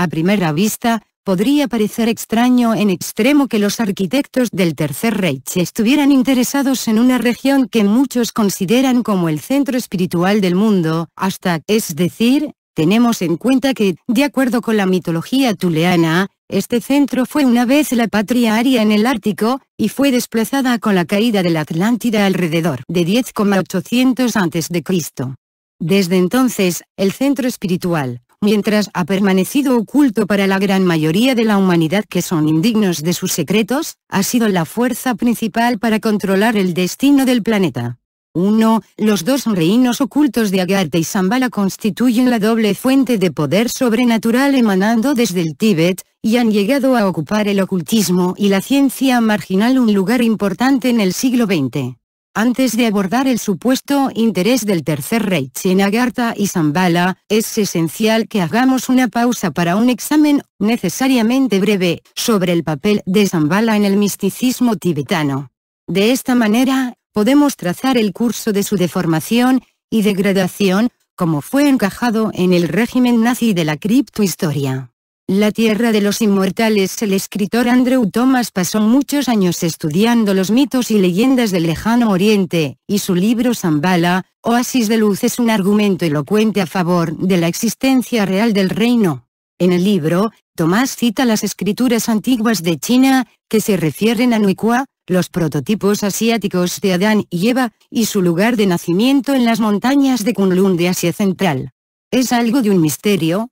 A primera vista, podría parecer extraño en extremo que los arquitectos del Tercer Reich estuvieran interesados en una región que muchos consideran como el centro espiritual del mundo, hasta, es decir, tenemos en cuenta que, de acuerdo con la mitología tuleana, este centro fue una vez la patria aria en el Ártico, y fue desplazada con la caída de la Atlántida alrededor de 10,800 a.C. Desde entonces, el centro espiritual, mientras ha permanecido oculto para la gran mayoría de la humanidad que son indignos de sus secretos, ha sido la fuerza principal para controlar el destino del planeta. 1. Los dos reinos ocultos de Agartha y Sambala constituyen la doble fuente de poder sobrenatural emanando desde el Tíbet, y han llegado a ocupar el ocultismo y la ciencia marginal un lugar importante en el siglo XX. Antes de abordar el supuesto interés del Tercer Reich en Agartha y Zambala, es esencial que hagamos una pausa para un examen, necesariamente breve, sobre el papel de Zambala en el misticismo tibetano. De esta manera, podemos trazar el curso de su deformación y degradación, como fue encajado en el régimen nazi de la criptohistoria. La tierra de los inmortales El escritor Andrew Thomas pasó muchos años estudiando los mitos y leyendas del lejano oriente, y su libro Zambala, Oasis de Luz es un argumento elocuente a favor de la existencia real del reino. En el libro, Tomás cita las escrituras antiguas de China, que se refieren a Nuikua, los prototipos asiáticos de Adán y Eva, y su lugar de nacimiento en las montañas de Kunlun de Asia Central. Es algo de un misterio,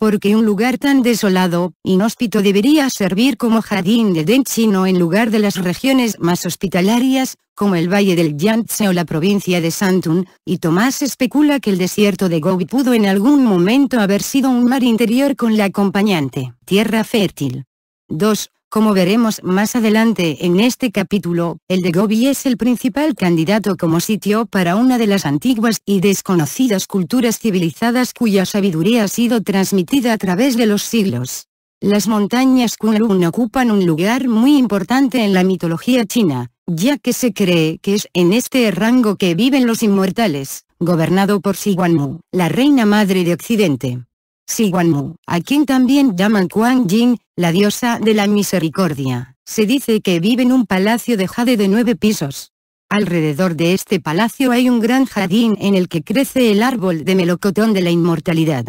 porque un lugar tan desolado, inhóspito debería servir como jardín de Denchino en lugar de las regiones más hospitalarias, como el valle del Yangtze o la provincia de Santun, y Tomás especula que el desierto de Gobi pudo en algún momento haber sido un mar interior con la acompañante, tierra fértil. 2. Como veremos más adelante en este capítulo, el de Gobi es el principal candidato como sitio para una de las antiguas y desconocidas culturas civilizadas cuya sabiduría ha sido transmitida a través de los siglos. Las montañas Kunlun ocupan un lugar muy importante en la mitología china, ya que se cree que es en este rango que viven los inmortales, gobernado por Siwanmu, la reina madre de Occidente. Si Wanmu, a quien también llaman Quang Jing, la diosa de la misericordia, se dice que vive en un palacio de jade de nueve pisos. Alrededor de este palacio hay un gran jardín en el que crece el árbol de melocotón de la inmortalidad.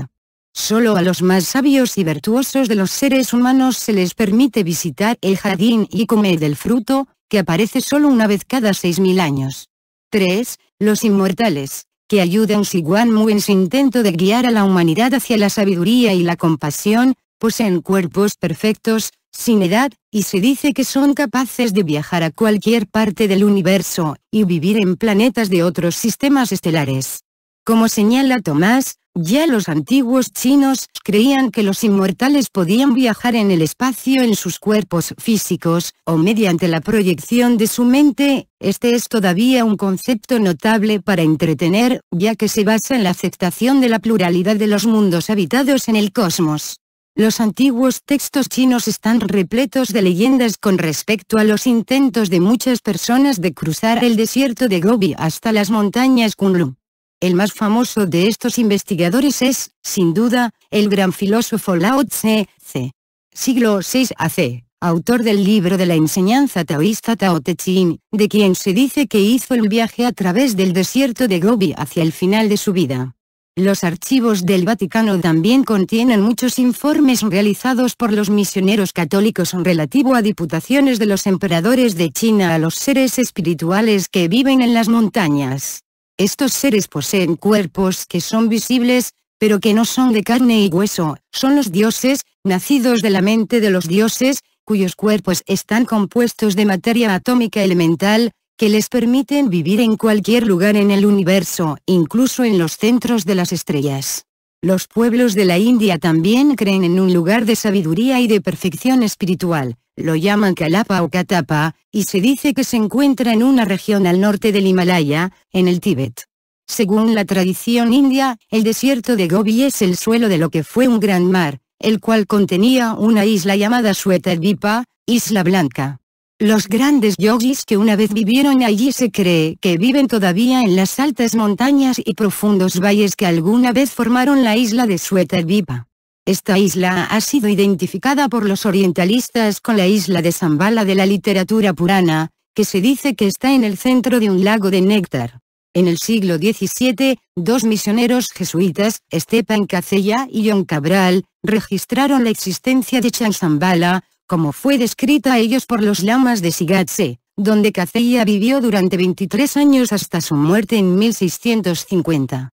Solo a los más sabios y virtuosos de los seres humanos se les permite visitar el jardín y comer del fruto, que aparece solo una vez cada 6.000 años. 3. Los inmortales que ayudan a Mu en su intento de guiar a la humanidad hacia la sabiduría y la compasión, poseen cuerpos perfectos, sin edad, y se dice que son capaces de viajar a cualquier parte del universo, y vivir en planetas de otros sistemas estelares. Como señala Tomás, ya los antiguos chinos creían que los inmortales podían viajar en el espacio en sus cuerpos físicos, o mediante la proyección de su mente, este es todavía un concepto notable para entretener, ya que se basa en la aceptación de la pluralidad de los mundos habitados en el cosmos. Los antiguos textos chinos están repletos de leyendas con respecto a los intentos de muchas personas de cruzar el desierto de Gobi hasta las montañas Kunlun. El más famoso de estos investigadores es, sin duda, el gran filósofo Lao Tse, C. siglo VI AC, autor del libro de la enseñanza taoísta Tao Te Ching, de quien se dice que hizo el viaje a través del desierto de Gobi hacia el final de su vida. Los archivos del Vaticano también contienen muchos informes realizados por los misioneros católicos en relativo a diputaciones de los emperadores de China a los seres espirituales que viven en las montañas. Estos seres poseen cuerpos que son visibles, pero que no son de carne y hueso, son los dioses, nacidos de la mente de los dioses, cuyos cuerpos están compuestos de materia atómica elemental, que les permiten vivir en cualquier lugar en el universo, incluso en los centros de las estrellas. Los pueblos de la India también creen en un lugar de sabiduría y de perfección espiritual, lo llaman Kalapa o Katapa, y se dice que se encuentra en una región al norte del Himalaya, en el Tíbet. Según la tradición india, el desierto de Gobi es el suelo de lo que fue un gran mar, el cual contenía una isla llamada Suetarvipa, Isla Blanca. Los grandes yogis que una vez vivieron allí se cree que viven todavía en las altas montañas y profundos valles que alguna vez formaron la isla de Suetarvipa. Esta isla ha sido identificada por los orientalistas con la isla de Zambala de la literatura purana, que se dice que está en el centro de un lago de néctar. En el siglo XVII, dos misioneros jesuitas, Estepan Cacella y John Cabral, registraron la existencia de Chanzambala, como fue descrita a ellos por los lamas de Sigatse, donde Cacella vivió durante 23 años hasta su muerte en 1650.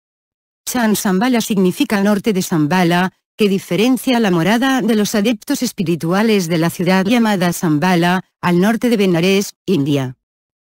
Chanzambala significa norte de Zambala, que diferencia la morada de los adeptos espirituales de la ciudad llamada Sambala, al norte de Benares, India.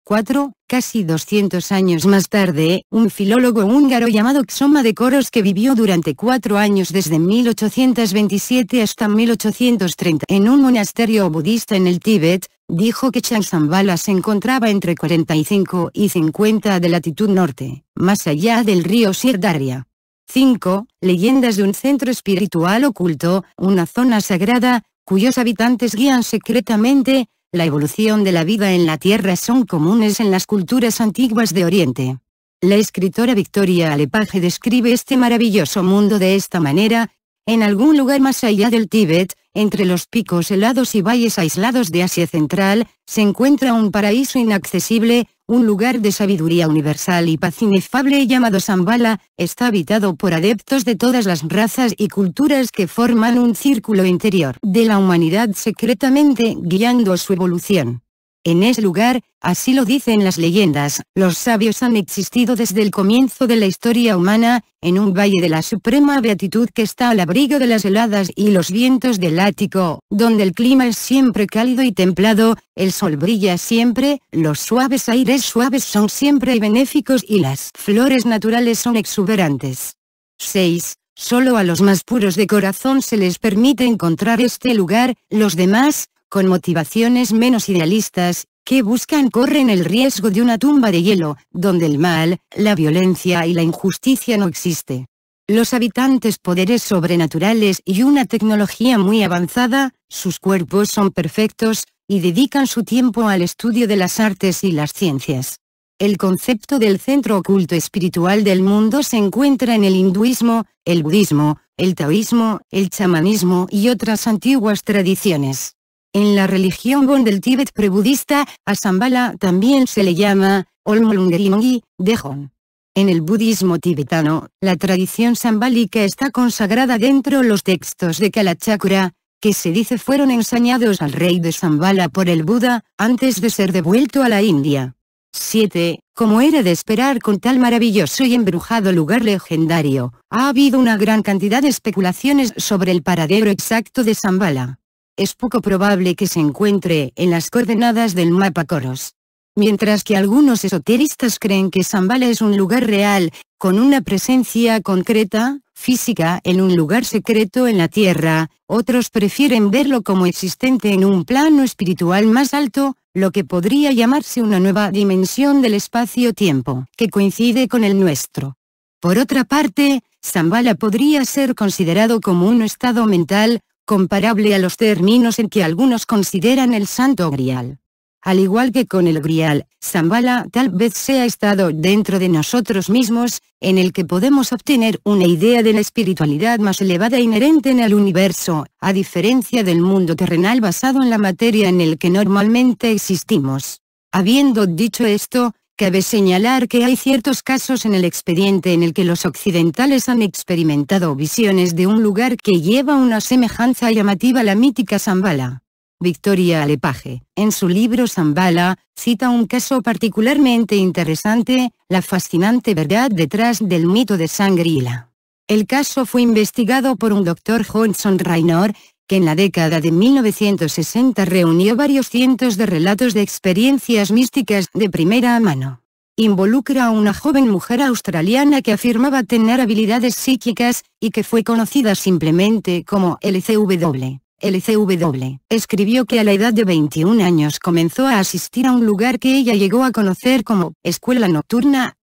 4. Casi 200 años más tarde, un filólogo húngaro llamado Xoma de Coros que vivió durante cuatro años desde 1827 hasta 1830 en un monasterio budista en el Tíbet, dijo que Changsambala se encontraba entre 45 y 50 de latitud norte, más allá del río Sirdaria. 5. Leyendas de un centro espiritual oculto, una zona sagrada, cuyos habitantes guían secretamente, la evolución de la vida en la Tierra son comunes en las culturas antiguas de Oriente. La escritora Victoria Alepage describe este maravilloso mundo de esta manera, en algún lugar más allá del Tíbet, entre los picos helados y valles aislados de Asia Central, se encuentra un paraíso inaccesible, un lugar de sabiduría universal y paz inefable llamado Sambala, está habitado por adeptos de todas las razas y culturas que forman un círculo interior de la humanidad secretamente guiando su evolución. En ese lugar, así lo dicen las leyendas, los sabios han existido desde el comienzo de la historia humana, en un valle de la suprema beatitud que está al abrigo de las heladas y los vientos del Ático, donde el clima es siempre cálido y templado, el sol brilla siempre, los suaves aires suaves son siempre benéficos y las flores naturales son exuberantes. 6. Solo a los más puros de corazón se les permite encontrar este lugar, los demás, con motivaciones menos idealistas, que buscan corren el riesgo de una tumba de hielo, donde el mal, la violencia y la injusticia no existe. Los habitantes poderes sobrenaturales y una tecnología muy avanzada, sus cuerpos son perfectos, y dedican su tiempo al estudio de las artes y las ciencias. El concepto del centro oculto espiritual del mundo se encuentra en el hinduismo, el budismo, el taoísmo, el chamanismo y otras antiguas tradiciones. En la religión Bon del Tíbet prebudista, a Sambala también se le llama, de Dejón. En el budismo tibetano, la tradición sambálica está consagrada dentro los textos de Kalachakura, que se dice fueron ensañados al rey de Sambala por el Buda, antes de ser devuelto a la India. 7. Como era de esperar con tal maravilloso y embrujado lugar legendario, ha habido una gran cantidad de especulaciones sobre el paradero exacto de Sambala es poco probable que se encuentre en las coordenadas del mapa Coros. Mientras que algunos esoteristas creen que Zambala es un lugar real, con una presencia concreta, física en un lugar secreto en la Tierra, otros prefieren verlo como existente en un plano espiritual más alto, lo que podría llamarse una nueva dimensión del espacio-tiempo, que coincide con el nuestro. Por otra parte, Zambala podría ser considerado como un estado mental, comparable a los términos en que algunos consideran el santo grial. Al igual que con el grial, Zambala tal vez sea estado dentro de nosotros mismos, en el que podemos obtener una idea de la espiritualidad más elevada inherente en el universo, a diferencia del mundo terrenal basado en la materia en el que normalmente existimos. Habiendo dicho esto, Cabe señalar que hay ciertos casos en el expediente en el que los occidentales han experimentado visiones de un lugar que lleva una semejanza llamativa a la mítica Zambala. Victoria Alepaje, en su libro Zambala, cita un caso particularmente interesante, la fascinante verdad detrás del mito de Sangrila. El caso fue investigado por un doctor Johnson Raynor, que en la década de 1960 reunió varios cientos de relatos de experiencias místicas de primera mano. Involucra a una joven mujer australiana que afirmaba tener habilidades psíquicas, y que fue conocida simplemente como LCW. LCW, escribió que a la edad de 21 años comenzó a asistir a un lugar que ella llegó a conocer como escuela nocturna.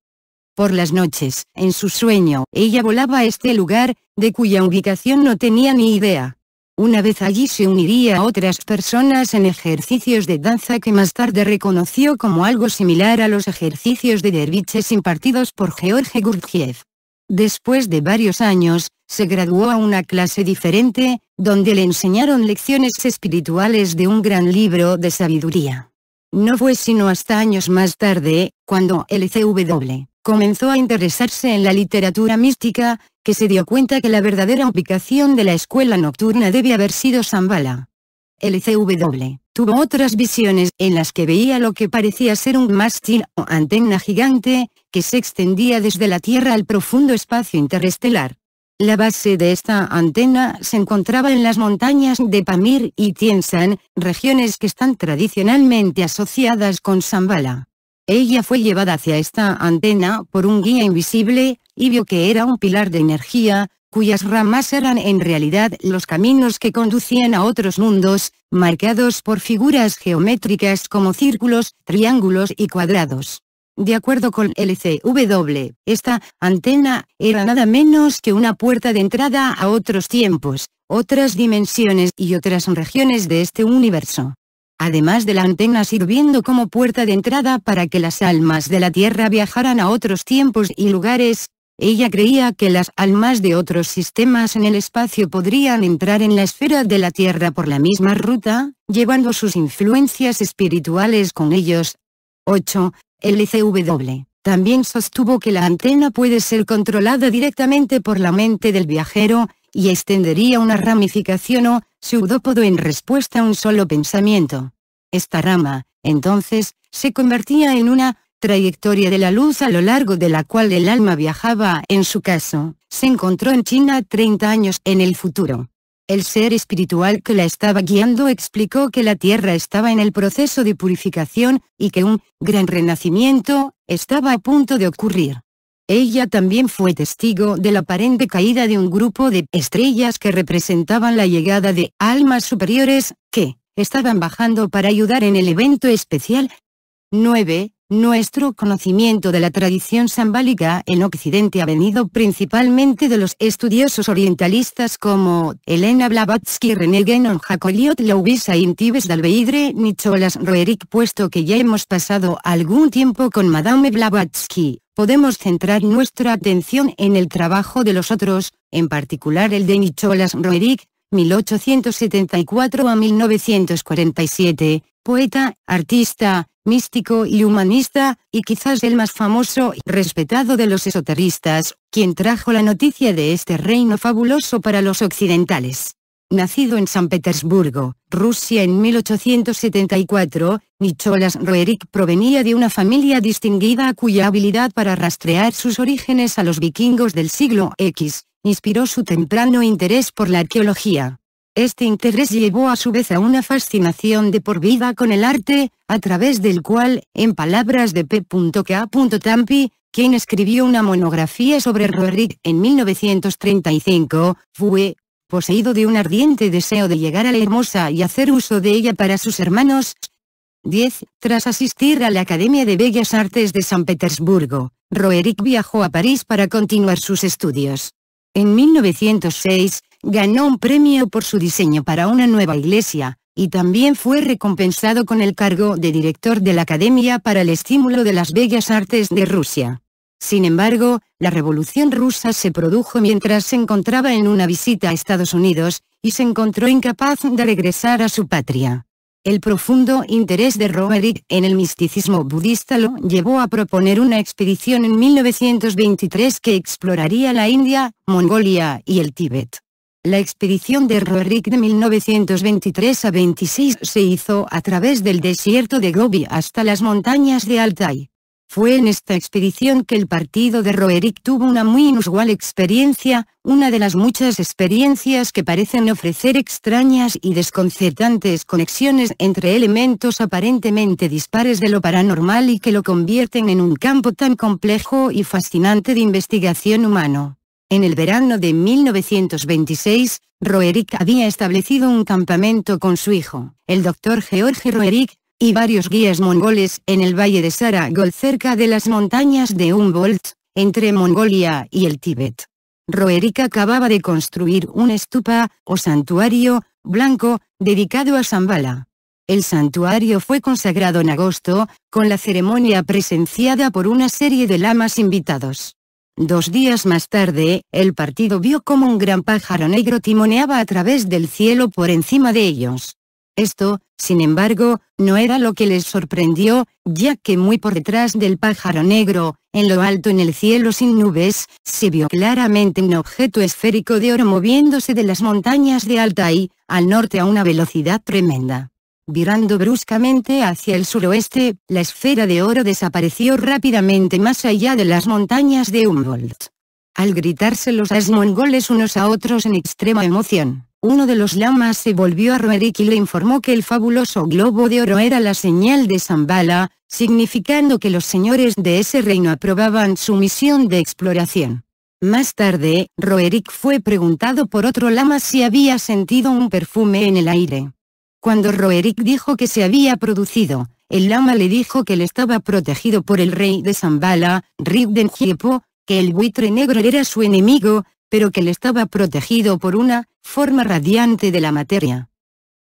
Por las noches, en su sueño, ella volaba a este lugar, de cuya ubicación no tenía ni idea. Una vez allí se uniría a otras personas en ejercicios de danza que más tarde reconoció como algo similar a los ejercicios de derviches impartidos por George Gurdjieff. Después de varios años, se graduó a una clase diferente, donde le enseñaron lecciones espirituales de un gran libro de sabiduría. No fue sino hasta años más tarde, cuando el CW comenzó a interesarse en la literatura mística, que se dio cuenta que la verdadera ubicación de la escuela nocturna debe haber sido Zambala. El C.W. tuvo otras visiones en las que veía lo que parecía ser un mástil o antena gigante, que se extendía desde la Tierra al profundo espacio interestelar. La base de esta antena se encontraba en las montañas de Pamir y Tiensan, regiones que están tradicionalmente asociadas con Zambala. Ella fue llevada hacia esta antena por un guía invisible, y vio que era un pilar de energía, cuyas ramas eran en realidad los caminos que conducían a otros mundos, marcados por figuras geométricas como círculos, triángulos y cuadrados. De acuerdo con LCW, esta antena era nada menos que una puerta de entrada a otros tiempos, otras dimensiones y otras regiones de este universo además de la antena sirviendo como puerta de entrada para que las almas de la Tierra viajaran a otros tiempos y lugares, ella creía que las almas de otros sistemas en el espacio podrían entrar en la esfera de la Tierra por la misma ruta, llevando sus influencias espirituales con ellos. 8. LCW. También sostuvo que la antena puede ser controlada directamente por la mente del viajero, y extendería una ramificación o pseudópodo en respuesta a un solo pensamiento. Esta rama, entonces, se convertía en una trayectoria de la luz a lo largo de la cual el alma viajaba, en su caso, se encontró en China 30 años en el futuro. El ser espiritual que la estaba guiando explicó que la Tierra estaba en el proceso de purificación, y que un gran renacimiento, estaba a punto de ocurrir. Ella también fue testigo de la aparente caída de un grupo de estrellas que representaban la llegada de almas superiores, que estaban bajando para ayudar en el evento especial. 9. Nuestro conocimiento de la tradición sambálica en Occidente ha venido principalmente de los estudiosos orientalistas como Elena Blavatsky, René Guénon, Jacoliot y Intibes d'Albeidre, Nicholas Roerich puesto que ya hemos pasado algún tiempo con Madame Blavatsky, podemos centrar nuestra atención en el trabajo de los otros, en particular el de Nicholas Roerich, 1874 a 1947, poeta, artista, místico y humanista, y quizás el más famoso y respetado de los esoteristas, quien trajo la noticia de este reino fabuloso para los occidentales nacido en San Petersburgo, Rusia en 1874, Nicholas Roerich provenía de una familia distinguida cuya habilidad para rastrear sus orígenes a los vikingos del siglo X, inspiró su temprano interés por la arqueología. Este interés llevó a su vez a una fascinación de por vida con el arte, a través del cual, en palabras de K. Tampi, quien escribió una monografía sobre Roerich en 1935, fue, poseído de un ardiente deseo de llegar a la hermosa y hacer uso de ella para sus hermanos. 10. Tras asistir a la Academia de Bellas Artes de San Petersburgo, Roerick viajó a París para continuar sus estudios. En 1906, ganó un premio por su diseño para una nueva iglesia, y también fue recompensado con el cargo de director de la Academia para el Estímulo de las Bellas Artes de Rusia. Sin embargo, la Revolución rusa se produjo mientras se encontraba en una visita a Estados Unidos, y se encontró incapaz de regresar a su patria. El profundo interés de Roerich en el misticismo budista lo llevó a proponer una expedición en 1923 que exploraría la India, Mongolia y el Tíbet. La expedición de Roerich de 1923 a 26 se hizo a través del desierto de Gobi hasta las montañas de Altai. Fue en esta expedición que el partido de Roerich tuvo una muy inusual experiencia, una de las muchas experiencias que parecen ofrecer extrañas y desconcertantes conexiones entre elementos aparentemente dispares de lo paranormal y que lo convierten en un campo tan complejo y fascinante de investigación humano. En el verano de 1926, Roerich había establecido un campamento con su hijo, el doctor George Roerich, y varios guías mongoles en el valle de Saragol cerca de las montañas de Humboldt, entre Mongolia y el Tíbet. Roerick acababa de construir un estupa, o santuario, blanco, dedicado a Sambala. El santuario fue consagrado en agosto, con la ceremonia presenciada por una serie de lamas invitados. Dos días más tarde, el partido vio como un gran pájaro negro timoneaba a través del cielo por encima de ellos. Esto, sin embargo, no era lo que les sorprendió, ya que muy por detrás del pájaro negro, en lo alto en el cielo sin nubes, se vio claramente un objeto esférico de oro moviéndose de las montañas de Altai, al norte a una velocidad tremenda. Virando bruscamente hacia el suroeste, la esfera de oro desapareció rápidamente más allá de las montañas de Humboldt. Al gritarse los asmongoles mongoles unos a otros en extrema emoción uno de los lamas se volvió a Roerik y le informó que el fabuloso globo de oro era la señal de Zambala, significando que los señores de ese reino aprobaban su misión de exploración. Más tarde, Roerik fue preguntado por otro lama si había sentido un perfume en el aire. Cuando Roerik dijo que se había producido, el lama le dijo que él estaba protegido por el rey de Zambala, Rigden que el buitre negro era su enemigo, pero que le estaba protegido por una forma radiante de la materia.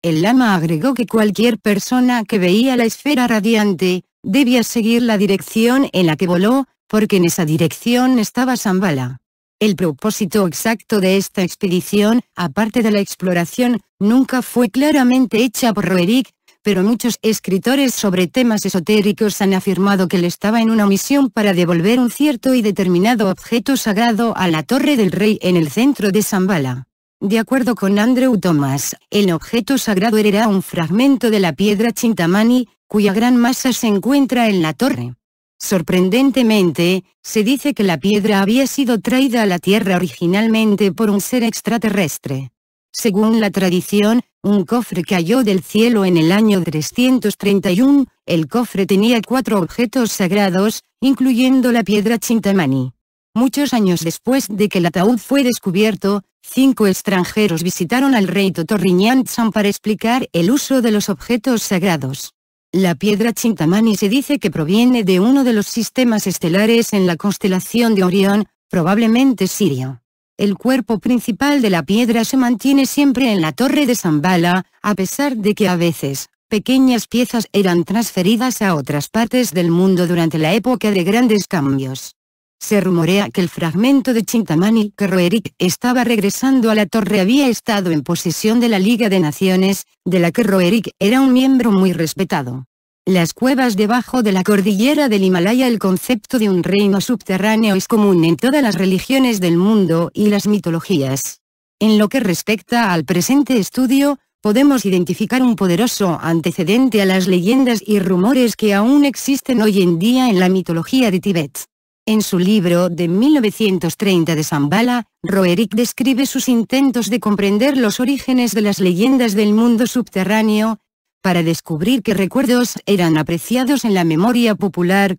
El lama agregó que cualquier persona que veía la esfera radiante, debía seguir la dirección en la que voló, porque en esa dirección estaba Zambala. El propósito exacto de esta expedición, aparte de la exploración, nunca fue claramente hecha por Roerick, pero muchos escritores sobre temas esotéricos han afirmado que él estaba en una misión para devolver un cierto y determinado objeto sagrado a la Torre del Rey en el centro de Zambala. De acuerdo con Andrew Thomas, el objeto sagrado era un fragmento de la piedra Chintamani, cuya gran masa se encuentra en la torre. Sorprendentemente, se dice que la piedra había sido traída a la Tierra originalmente por un ser extraterrestre. Según la tradición, un cofre cayó del cielo en el año 331, el cofre tenía cuatro objetos sagrados, incluyendo la piedra Chintamani. Muchos años después de que el ataúd fue descubierto, cinco extranjeros visitaron al rey Totorriñantzan para explicar el uso de los objetos sagrados. La piedra Chintamani se dice que proviene de uno de los sistemas estelares en la constelación de Orión, probablemente Sirio. El cuerpo principal de la piedra se mantiene siempre en la torre de Zambala, a pesar de que a veces, pequeñas piezas eran transferidas a otras partes del mundo durante la época de grandes cambios. Se rumorea que el fragmento de Chintamani que Roerick estaba regresando a la torre había estado en posesión de la Liga de Naciones, de la que Roerick era un miembro muy respetado. Las cuevas debajo de la cordillera del Himalaya El concepto de un reino subterráneo es común en todas las religiones del mundo y las mitologías. En lo que respecta al presente estudio, podemos identificar un poderoso antecedente a las leyendas y rumores que aún existen hoy en día en la mitología de Tíbet. En su libro de 1930 de Zambala, Roerick describe sus intentos de comprender los orígenes de las leyendas del mundo subterráneo, para descubrir qué recuerdos eran apreciados en la memoria popular.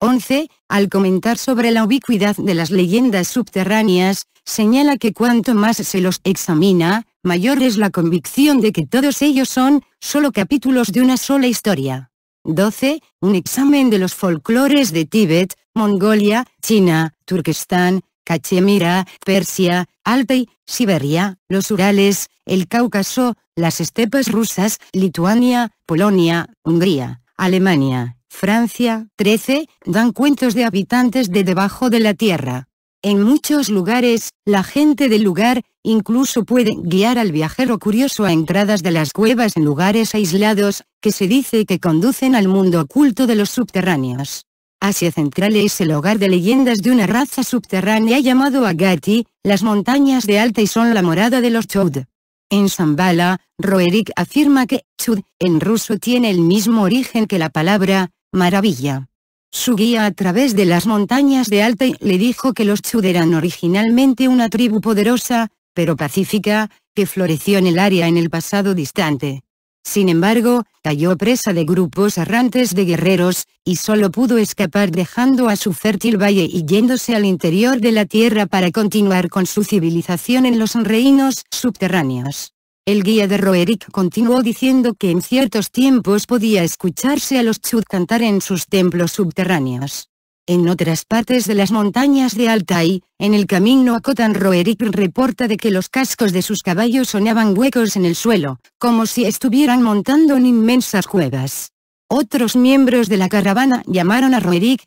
11. Al comentar sobre la ubicuidad de las leyendas subterráneas, señala que cuanto más se los examina, mayor es la convicción de que todos ellos son, solo capítulos de una sola historia. 12. Un examen de los folclores de Tíbet, Mongolia, China, Turquestán, Cachemira, Persia, Altai, Siberia, los Urales, el Cáucaso, las estepas rusas, Lituania, Polonia, Hungría, Alemania, Francia, 13, dan cuentos de habitantes de debajo de la tierra. En muchos lugares, la gente del lugar, incluso puede guiar al viajero curioso a entradas de las cuevas en lugares aislados, que se dice que conducen al mundo oculto de los subterráneos. Asia Central es el hogar de leyendas de una raza subterránea llamado Agati, las montañas de Alta y son la morada de los Chod. En Zambala, Roerich afirma que Chud en ruso tiene el mismo origen que la palabra maravilla. Su guía a través de las montañas de Altai le dijo que los Chud eran originalmente una tribu poderosa, pero pacífica, que floreció en el área en el pasado distante. Sin embargo, cayó presa de grupos errantes de guerreros, y solo pudo escapar dejando a su fértil valle y yéndose al interior de la tierra para continuar con su civilización en los reinos subterráneos. El guía de Roeric continuó diciendo que en ciertos tiempos podía escucharse a los Chud cantar en sus templos subterráneos. En otras partes de las montañas de Altai, en el camino a Kotan Roerik reporta de que los cascos de sus caballos sonaban huecos en el suelo, como si estuvieran montando en inmensas cuevas. Otros miembros de la caravana llamaron a Roerik.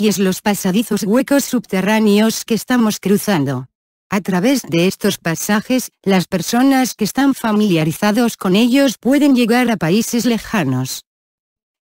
es los pasadizos huecos subterráneos que estamos cruzando. A través de estos pasajes, las personas que están familiarizados con ellos pueden llegar a países lejanos.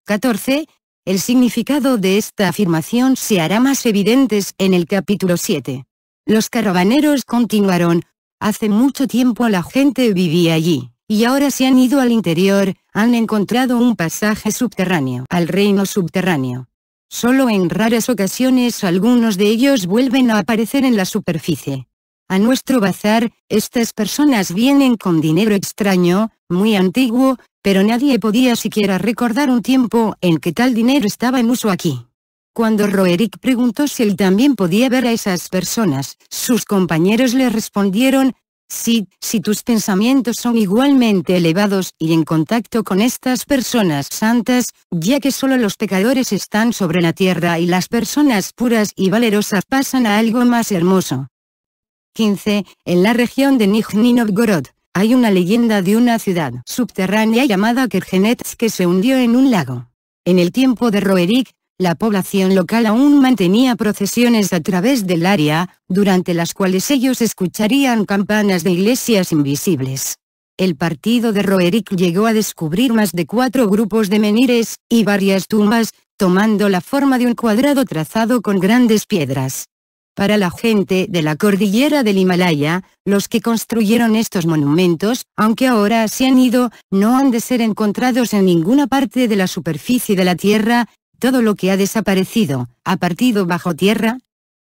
14. El significado de esta afirmación se hará más evidentes en el capítulo 7. Los caravaneros continuaron, hace mucho tiempo la gente vivía allí, y ahora se han ido al interior, han encontrado un pasaje subterráneo al reino subterráneo. Solo en raras ocasiones algunos de ellos vuelven a aparecer en la superficie. A nuestro bazar, estas personas vienen con dinero extraño, muy antiguo, pero nadie podía siquiera recordar un tiempo en que tal dinero estaba en uso aquí. Cuando Roerik preguntó si él también podía ver a esas personas, sus compañeros le respondieron, sí, si tus pensamientos son igualmente elevados y en contacto con estas personas santas, ya que solo los pecadores están sobre la tierra y las personas puras y valerosas pasan a algo más hermoso. 15. En la región de Nijni Novgorod, hay una leyenda de una ciudad subterránea llamada Kergenetz que se hundió en un lago. En el tiempo de Roerik, la población local aún mantenía procesiones a través del área, durante las cuales ellos escucharían campanas de iglesias invisibles. El partido de Roerik llegó a descubrir más de cuatro grupos de menires, y varias tumbas, tomando la forma de un cuadrado trazado con grandes piedras. Para la gente de la cordillera del Himalaya, los que construyeron estos monumentos, aunque ahora se han ido, no han de ser encontrados en ninguna parte de la superficie de la Tierra, todo lo que ha desaparecido, ha partido bajo tierra.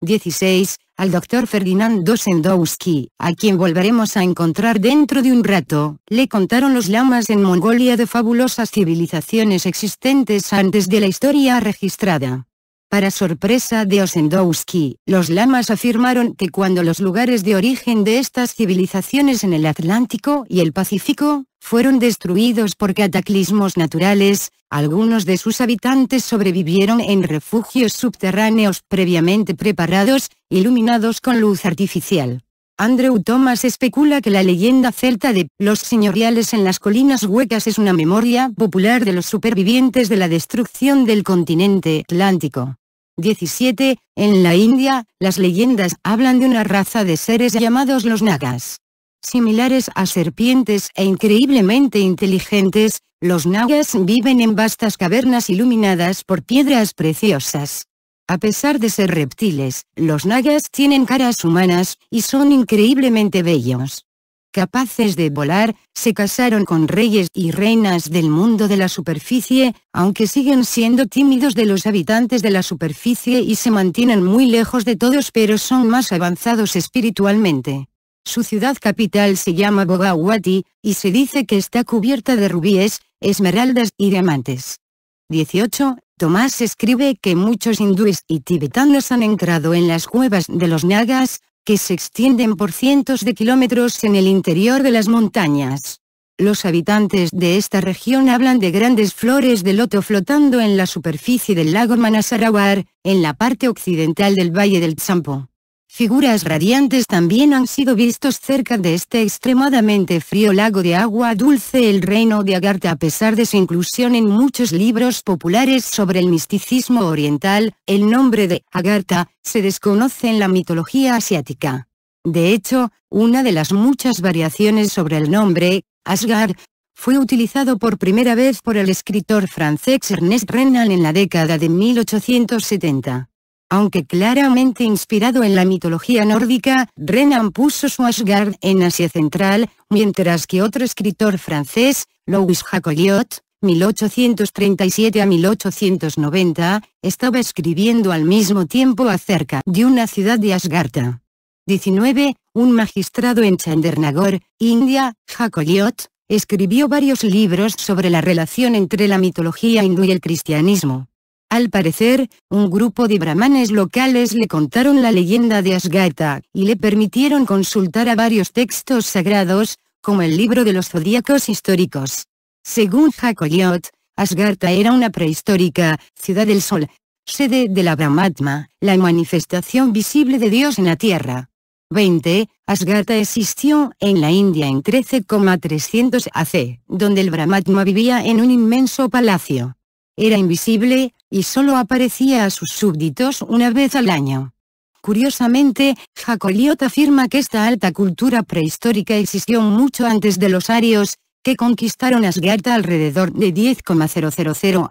16. Al doctor Ferdinand Dosendowski, a quien volveremos a encontrar dentro de un rato, le contaron los lamas en Mongolia de fabulosas civilizaciones existentes antes de la historia registrada. Para sorpresa de Osendowski, los lamas afirmaron que cuando los lugares de origen de estas civilizaciones en el Atlántico y el Pacífico, fueron destruidos por cataclismos naturales, algunos de sus habitantes sobrevivieron en refugios subterráneos previamente preparados, iluminados con luz artificial. Andrew Thomas especula que la leyenda celta de los señoriales en las colinas huecas es una memoria popular de los supervivientes de la destrucción del continente atlántico. 17. En la India, las leyendas hablan de una raza de seres llamados los nagas. Similares a serpientes e increíblemente inteligentes, los nagas viven en vastas cavernas iluminadas por piedras preciosas. A pesar de ser reptiles, los nagas tienen caras humanas, y son increíblemente bellos. Capaces de volar, se casaron con reyes y reinas del mundo de la superficie, aunque siguen siendo tímidos de los habitantes de la superficie y se mantienen muy lejos de todos pero son más avanzados espiritualmente. Su ciudad capital se llama Bogawati, y se dice que está cubierta de rubíes, esmeraldas y diamantes. 18. Tomás escribe que muchos hindúes y tibetanos han entrado en las cuevas de los nagas, que se extienden por cientos de kilómetros en el interior de las montañas. Los habitantes de esta región hablan de grandes flores de loto flotando en la superficie del lago Manasarawar, en la parte occidental del valle del Champo. Figuras radiantes también han sido vistos cerca de este extremadamente frío lago de agua dulce el reino de Agartha a pesar de su inclusión en muchos libros populares sobre el misticismo oriental, el nombre de Agartha se desconoce en la mitología asiática. De hecho, una de las muchas variaciones sobre el nombre, Asgard, fue utilizado por primera vez por el escritor francés Ernest Renan en la década de 1870. Aunque claramente inspirado en la mitología nórdica, Renan puso su Asgard en Asia Central, mientras que otro escritor francés, Louis Jacoliot, 1837 1890, estaba escribiendo al mismo tiempo acerca de una ciudad de Asgarta. 19. Un magistrado en Chandernagor, India, Jacoliot, escribió varios libros sobre la relación entre la mitología hindú y el cristianismo. Al parecer, un grupo de brahmanes locales le contaron la leyenda de Asgata, y le permitieron consultar a varios textos sagrados, como el libro de los zodíacos históricos. Según Jacoyot, Asgarta era una prehistórica, ciudad del sol, sede de la Brahmatma, la manifestación visible de Dios en la tierra. 20. Asgarta existió en la India en 13,300 AC, donde el Brahmatma vivía en un inmenso palacio. Era invisible, y solo aparecía a sus súbditos una vez al año. Curiosamente, Jacoliot afirma que esta alta cultura prehistórica existió mucho antes de los arios, que conquistaron Asgata alrededor de 10,000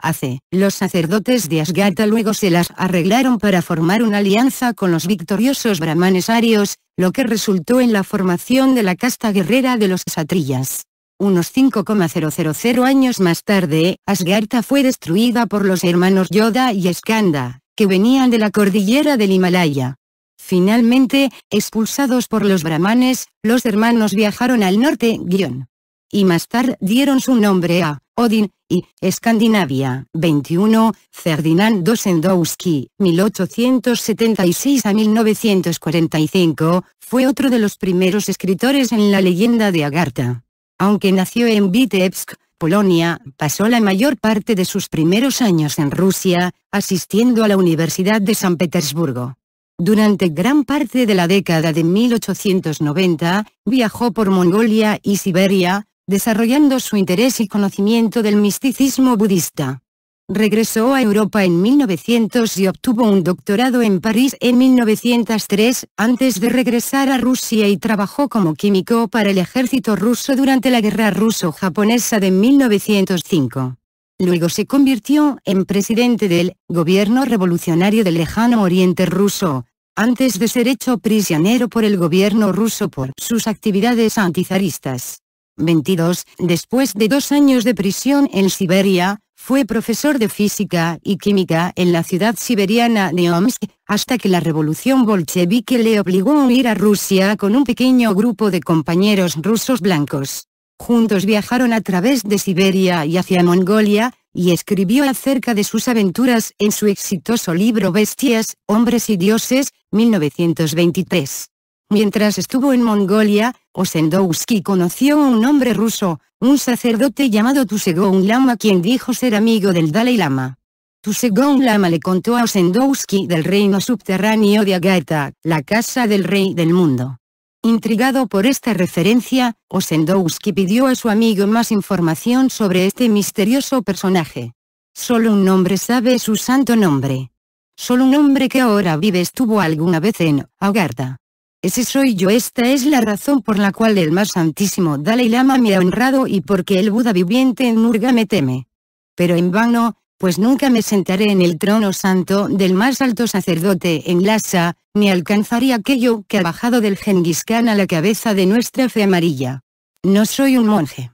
AC. Los sacerdotes de Asgata luego se las arreglaron para formar una alianza con los victoriosos brahmanes arios, lo que resultó en la formación de la casta guerrera de los satrillas. Unos 5,000 años más tarde, Asgarta fue destruida por los hermanos Yoda y Skanda, que venían de la cordillera del Himalaya. Finalmente, expulsados por los brahmanes, los hermanos viajaron al norte, guión. Y más tarde dieron su nombre a Odin, y Escandinavia, 21, Ferdinand Dosendowski, 1876 a 1945, fue otro de los primeros escritores en la leyenda de Agartha. Aunque nació en Vitebsk, Polonia, pasó la mayor parte de sus primeros años en Rusia, asistiendo a la Universidad de San Petersburgo. Durante gran parte de la década de 1890, viajó por Mongolia y Siberia, desarrollando su interés y conocimiento del misticismo budista. Regresó a Europa en 1900 y obtuvo un doctorado en París en 1903, antes de regresar a Rusia y trabajó como químico para el ejército ruso durante la guerra ruso-japonesa de 1905. Luego se convirtió en presidente del gobierno revolucionario del lejano oriente ruso, antes de ser hecho prisionero por el gobierno ruso por sus actividades antizaristas. 22. Después de dos años de prisión en Siberia, fue profesor de física y química en la ciudad siberiana de Omsk, hasta que la revolución bolchevique le obligó a huir a Rusia con un pequeño grupo de compañeros rusos blancos. Juntos viajaron a través de Siberia y hacia Mongolia, y escribió acerca de sus aventuras en su exitoso libro Bestias, Hombres y Dioses, 1923. Mientras estuvo en Mongolia, Osendowski conoció a un hombre ruso, un sacerdote llamado Tusegon Lama quien dijo ser amigo del Dalai Lama. Tusegon Lama le contó a Osendowski del reino subterráneo de Agartha, la casa del rey del mundo. Intrigado por esta referencia, Osendowski pidió a su amigo más información sobre este misterioso personaje. Solo un hombre sabe su santo nombre. Solo un hombre que ahora vive estuvo alguna vez en Agartha. Ese soy yo. Esta es la razón por la cual el más santísimo Dalai Lama me ha honrado y porque el Buda viviente en Nurga me teme. Pero en vano, pues nunca me sentaré en el trono santo del más alto sacerdote en Lhasa, ni alcanzaré aquello que ha bajado del Genghis Khan a la cabeza de nuestra fe amarilla. No soy un monje.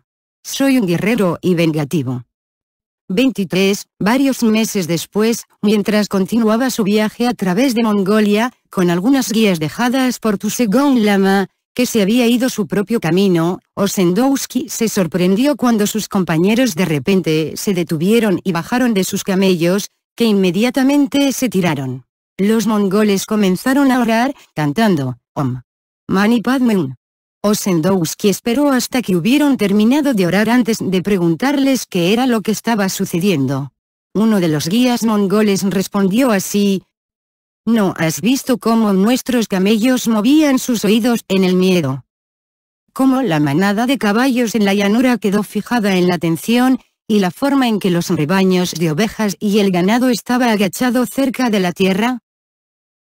Soy un guerrero y vengativo. 23, varios meses después, mientras continuaba su viaje a través de Mongolia, con algunas guías dejadas por Tusegong Lama, que se había ido su propio camino, Osendowski se sorprendió cuando sus compañeros de repente se detuvieron y bajaron de sus camellos, que inmediatamente se tiraron. Los mongoles comenzaron a orar, cantando, Om. Mani Padme Osendowski esperó hasta que hubieron terminado de orar antes de preguntarles qué era lo que estaba sucediendo. Uno de los guías mongoles respondió así, ¿No has visto cómo nuestros camellos movían sus oídos en el miedo? Cómo la manada de caballos en la llanura quedó fijada en la atención, y la forma en que los rebaños de ovejas y el ganado estaba agachado cerca de la tierra?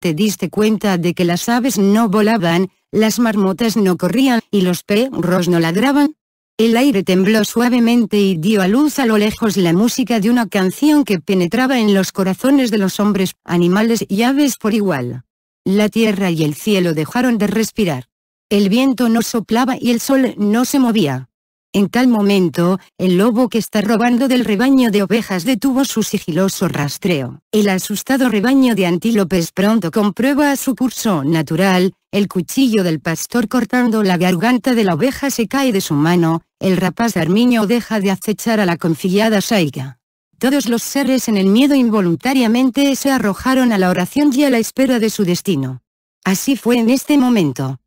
¿Te diste cuenta de que las aves no volaban, las marmotas no corrían y los perros no ladraban. El aire tembló suavemente y dio a luz a lo lejos la música de una canción que penetraba en los corazones de los hombres, animales y aves por igual. La tierra y el cielo dejaron de respirar. El viento no soplaba y el sol no se movía. En tal momento, el lobo que está robando del rebaño de ovejas detuvo su sigiloso rastreo. El asustado rebaño de antílopes pronto comprueba su curso natural, el cuchillo del pastor cortando la garganta de la oveja se cae de su mano, el rapaz armiño deja de acechar a la confiada Saiga. Todos los seres en el miedo involuntariamente se arrojaron a la oración y a la espera de su destino. Así fue en este momento.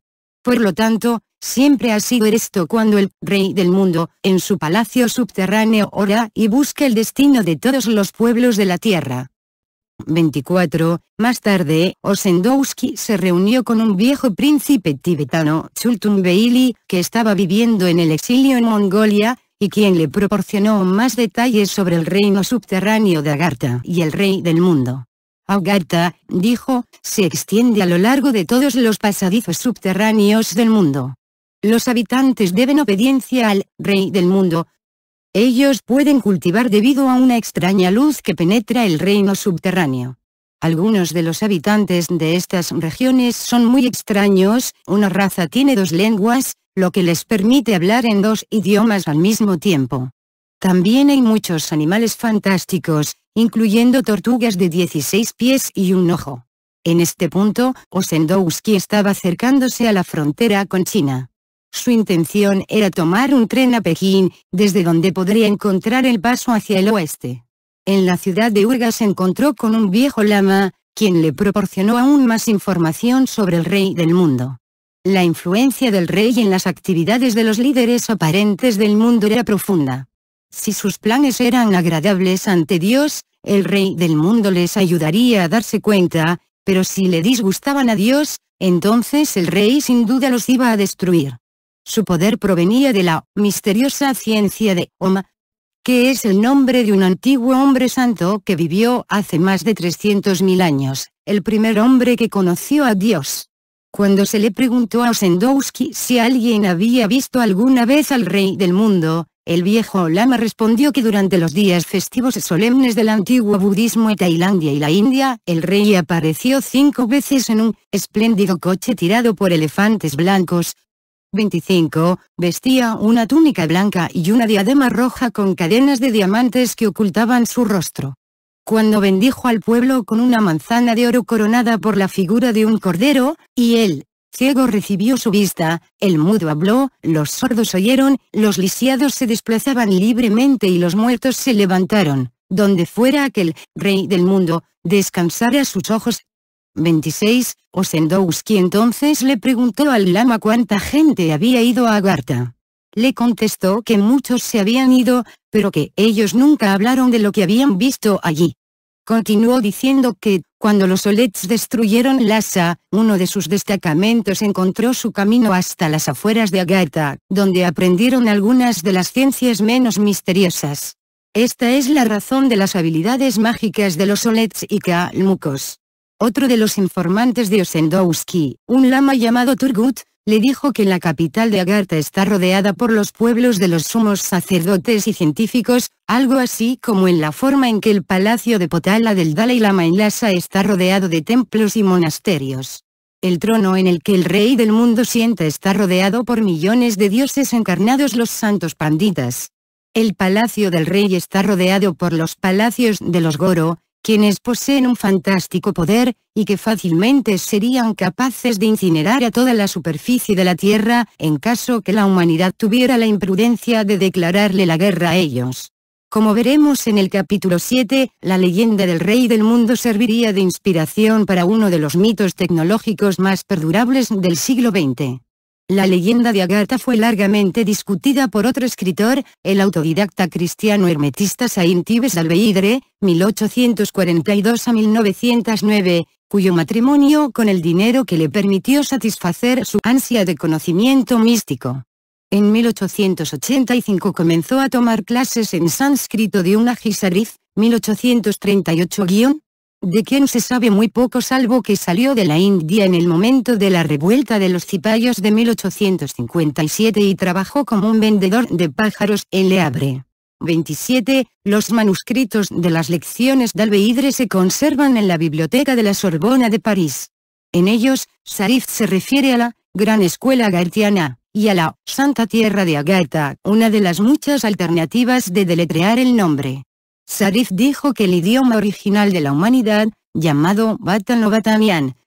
Por lo tanto, siempre ha sido esto cuando el rey del mundo, en su palacio subterráneo ora y busca el destino de todos los pueblos de la tierra. 24. Más tarde, Osendowski se reunió con un viejo príncipe tibetano, Chultun Beili, que estaba viviendo en el exilio en Mongolia, y quien le proporcionó más detalles sobre el reino subterráneo de Agartha y el rey del mundo. Agartha, dijo, se extiende a lo largo de todos los pasadizos subterráneos del mundo. Los habitantes deben obediencia al Rey del mundo. Ellos pueden cultivar debido a una extraña luz que penetra el reino subterráneo. Algunos de los habitantes de estas regiones son muy extraños, una raza tiene dos lenguas, lo que les permite hablar en dos idiomas al mismo tiempo. También hay muchos animales fantásticos, incluyendo tortugas de 16 pies y un ojo. En este punto, Osendowski estaba acercándose a la frontera con China. Su intención era tomar un tren a Pekín, desde donde podría encontrar el paso hacia el oeste. En la ciudad de Urga se encontró con un viejo lama, quien le proporcionó aún más información sobre el rey del mundo. La influencia del rey en las actividades de los líderes aparentes del mundo era profunda. Si sus planes eran agradables ante Dios, el rey del mundo les ayudaría a darse cuenta, pero si le disgustaban a Dios, entonces el rey sin duda los iba a destruir. Su poder provenía de la misteriosa ciencia de Oma, que es el nombre de un antiguo hombre santo que vivió hace más de 300.000 años, el primer hombre que conoció a Dios. Cuando se le preguntó a Osendowski si alguien había visto alguna vez al rey del mundo, el viejo lama respondió que durante los días festivos solemnes del antiguo budismo en Tailandia y la India, el rey apareció cinco veces en un espléndido coche tirado por elefantes blancos, 25, vestía una túnica blanca y una diadema roja con cadenas de diamantes que ocultaban su rostro. Cuando bendijo al pueblo con una manzana de oro coronada por la figura de un cordero, y él, ciego recibió su vista, el mudo habló, los sordos oyeron, los lisiados se desplazaban libremente y los muertos se levantaron, donde fuera aquel, rey del mundo, descansara sus ojos, 26, Osendowski entonces le preguntó al lama cuánta gente había ido a Agartha. Le contestó que muchos se habían ido, pero que ellos nunca hablaron de lo que habían visto allí. Continuó diciendo que, cuando los Olets destruyeron Lhasa, uno de sus destacamentos encontró su camino hasta las afueras de Agartha, donde aprendieron algunas de las ciencias menos misteriosas. Esta es la razón de las habilidades mágicas de los Olets y Kalmukos. Otro de los informantes de Osendowski, un lama llamado Turgut, le dijo que la capital de Agartha está rodeada por los pueblos de los sumos sacerdotes y científicos, algo así como en la forma en que el palacio de Potala del Dalai Lama en Lhasa está rodeado de templos y monasterios. El trono en el que el rey del mundo sienta está rodeado por millones de dioses encarnados los santos panditas. El palacio del rey está rodeado por los palacios de los Goro, quienes poseen un fantástico poder, y que fácilmente serían capaces de incinerar a toda la superficie de la Tierra, en caso que la humanidad tuviera la imprudencia de declararle la guerra a ellos. Como veremos en el capítulo 7, la leyenda del rey del mundo serviría de inspiración para uno de los mitos tecnológicos más perdurables del siglo XX. La leyenda de Agatha fue largamente discutida por otro escritor, el autodidacta cristiano hermetista Saint Ives Albeidre, 1842 1909, cuyo matrimonio con el dinero que le permitió satisfacer su ansia de conocimiento místico. En 1885 comenzó a tomar clases en sánscrito de un Gisarif, 1838- de quien se sabe muy poco salvo que salió de la India en el momento de la revuelta de los cipayos de 1857 y trabajó como un vendedor de pájaros en Le Havre. 27. Los manuscritos de las lecciones de Albeidre se conservan en la Biblioteca de la Sorbona de París. En ellos, Sarif se refiere a la Gran Escuela Gaetiana y a la Santa Tierra de Agaeta, una de las muchas alternativas de deletrear el nombre. Sarif dijo que el idioma original de la humanidad, llamado Batan o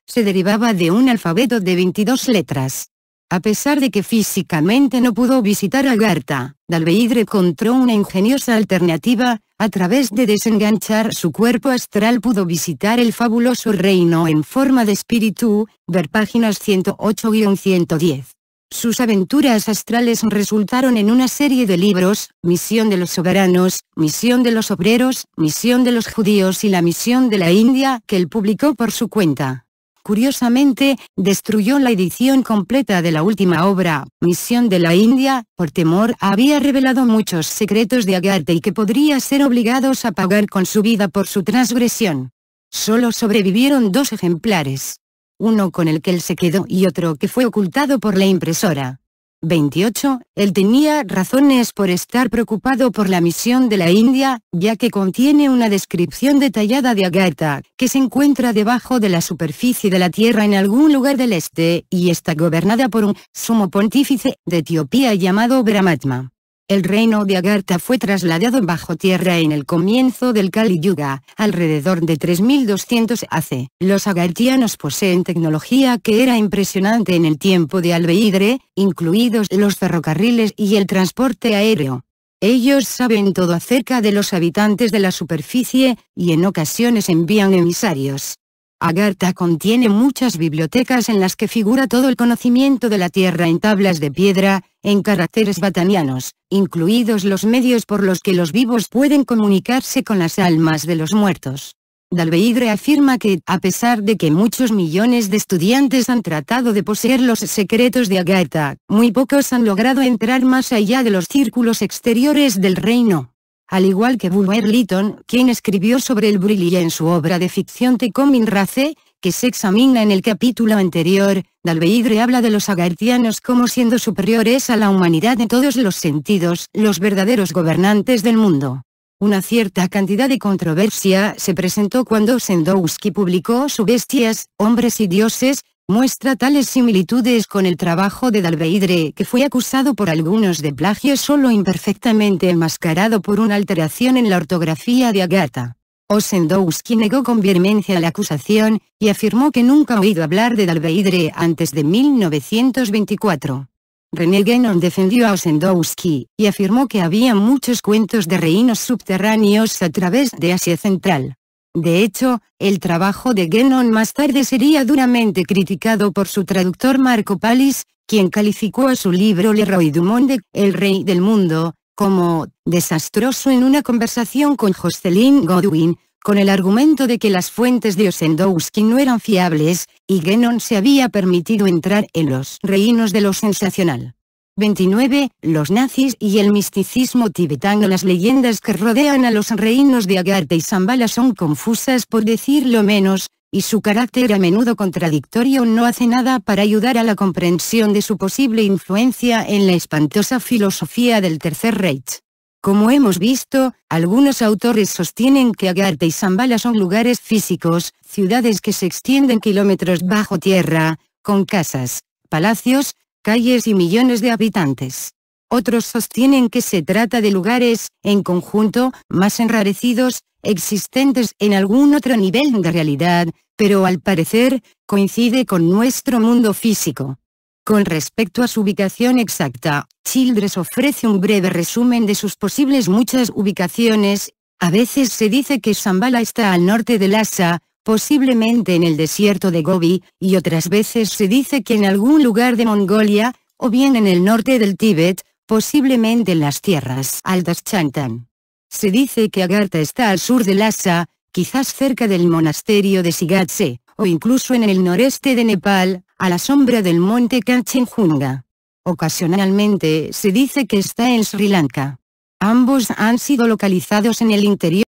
se derivaba de un alfabeto de 22 letras. A pesar de que físicamente no pudo visitar Agartha, Dalveidre encontró una ingeniosa alternativa, a través de desenganchar su cuerpo astral pudo visitar el fabuloso reino en forma de espíritu, ver páginas 108-110. Sus aventuras astrales resultaron en una serie de libros, Misión de los Soberanos, Misión de los Obreros, Misión de los Judíos y La Misión de la India, que él publicó por su cuenta. Curiosamente, destruyó la edición completa de la última obra, Misión de la India, por temor había revelado muchos secretos de Agathe y que podría ser obligados a pagar con su vida por su transgresión. Solo sobrevivieron dos ejemplares uno con el que él se quedó y otro que fue ocultado por la impresora. 28. Él tenía razones por estar preocupado por la misión de la India, ya que contiene una descripción detallada de Agatha, que se encuentra debajo de la superficie de la Tierra en algún lugar del este, y está gobernada por un sumo pontífice de Etiopía llamado Brahmatma. El reino de Agartha fue trasladado bajo tierra en el comienzo del Kali Yuga, alrededor de 3200 AC. Los agartianos poseen tecnología que era impresionante en el tiempo de Albeidre, incluidos los ferrocarriles y el transporte aéreo. Ellos saben todo acerca de los habitantes de la superficie, y en ocasiones envían emisarios. Agartha contiene muchas bibliotecas en las que figura todo el conocimiento de la Tierra en tablas de piedra, en caracteres batanianos, incluidos los medios por los que los vivos pueden comunicarse con las almas de los muertos. Dalveigre afirma que, a pesar de que muchos millones de estudiantes han tratado de poseer los secretos de Agatha, muy pocos han logrado entrar más allá de los círculos exteriores del reino al igual que bulwer Lytton, quien escribió sobre el brilli en su obra de ficción The Race, que se examina en el capítulo anterior, Dalveidre habla de los agartianos como siendo superiores a la humanidad en todos los sentidos, los verdaderos gobernantes del mundo. Una cierta cantidad de controversia se presentó cuando Sendowski publicó su Bestias, Hombres y Dioses, muestra tales similitudes con el trabajo de Dalbeidre que fue acusado por algunos de plagio solo imperfectamente enmascarado por una alteración en la ortografía de Agatha. Osendowski negó con vehemencia la acusación, y afirmó que nunca ha oído hablar de Dalveidre antes de 1924. René Guénon defendió a Osendowski, y afirmó que había muchos cuentos de reinos subterráneos a través de Asia Central. De hecho, el trabajo de Genon más tarde sería duramente criticado por su traductor Marco Palis, quien calificó a su libro Leroy du Monde, El Rey del Mundo, como desastroso en una conversación con Jocelyn Godwin, con el argumento de que las fuentes de Osendowski no eran fiables, y Genon se había permitido entrar en los reinos de lo sensacional. 29. Los nazis y el misticismo tibetano Las leyendas que rodean a los reinos de Agartha y Zambala son confusas por decirlo menos, y su carácter a menudo contradictorio no hace nada para ayudar a la comprensión de su posible influencia en la espantosa filosofía del Tercer Reich. Como hemos visto, algunos autores sostienen que Agartha y Zambala son lugares físicos, ciudades que se extienden kilómetros bajo tierra, con casas, palacios, calles y millones de habitantes. Otros sostienen que se trata de lugares, en conjunto, más enrarecidos, existentes en algún otro nivel de realidad, pero al parecer, coincide con nuestro mundo físico. Con respecto a su ubicación exacta, Childress ofrece un breve resumen de sus posibles muchas ubicaciones, a veces se dice que Zambala está al norte de Lhasa, posiblemente en el desierto de Gobi, y otras veces se dice que en algún lugar de Mongolia, o bien en el norte del Tíbet, posiblemente en las tierras altas Chantan. Se dice que Agartha está al sur de Lhasa, quizás cerca del monasterio de Sigatse, o incluso en el noreste de Nepal, a la sombra del monte Kanchenjunga. Ocasionalmente se dice que está en Sri Lanka. Ambos han sido localizados en el interior